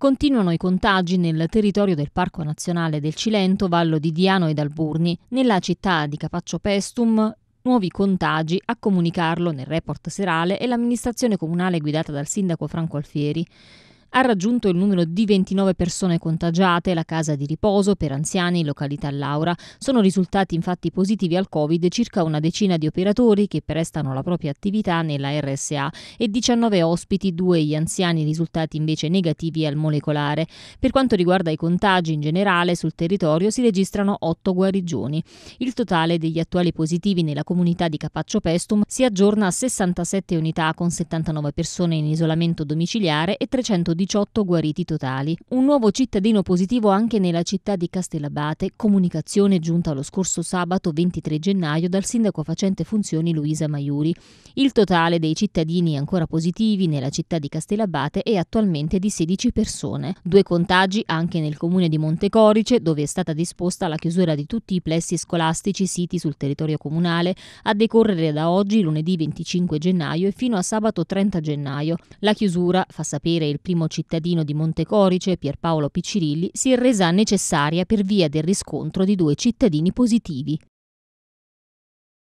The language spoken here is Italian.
Continuano i contagi nel territorio del Parco Nazionale del Cilento, Vallo di Diano ed Alburni. Nella città di Capaccio Pestum nuovi contagi, a comunicarlo nel report serale è l'amministrazione comunale guidata dal sindaco Franco Alfieri ha raggiunto il numero di 29 persone contagiate, la casa di riposo per anziani in località Laura. Sono risultati infatti positivi al Covid circa una decina di operatori che prestano la propria attività nella RSA e 19 ospiti, due gli anziani risultati invece negativi al molecolare. Per quanto riguarda i contagi in generale, sul territorio si registrano 8 guarigioni. Il totale degli attuali positivi nella comunità di Capaccio Pestum si aggiorna a 67 unità con 79 persone in isolamento domiciliare e 310 18 guariti totali. Un nuovo cittadino positivo anche nella città di Castellabate, comunicazione giunta lo scorso sabato 23 gennaio dal sindaco facente funzioni Luisa Maiuri. Il totale dei cittadini ancora positivi nella città di Castellabate è attualmente di 16 persone. Due contagi anche nel comune di Montecorice, dove è stata disposta la chiusura di tutti i plessi scolastici siti sul territorio comunale, a decorrere da oggi lunedì 25 gennaio e fino a sabato 30 gennaio. La chiusura, fa sapere il primo cittadino di Montecorice, Pierpaolo Piccirilli, si è resa necessaria per via del riscontro di due cittadini positivi,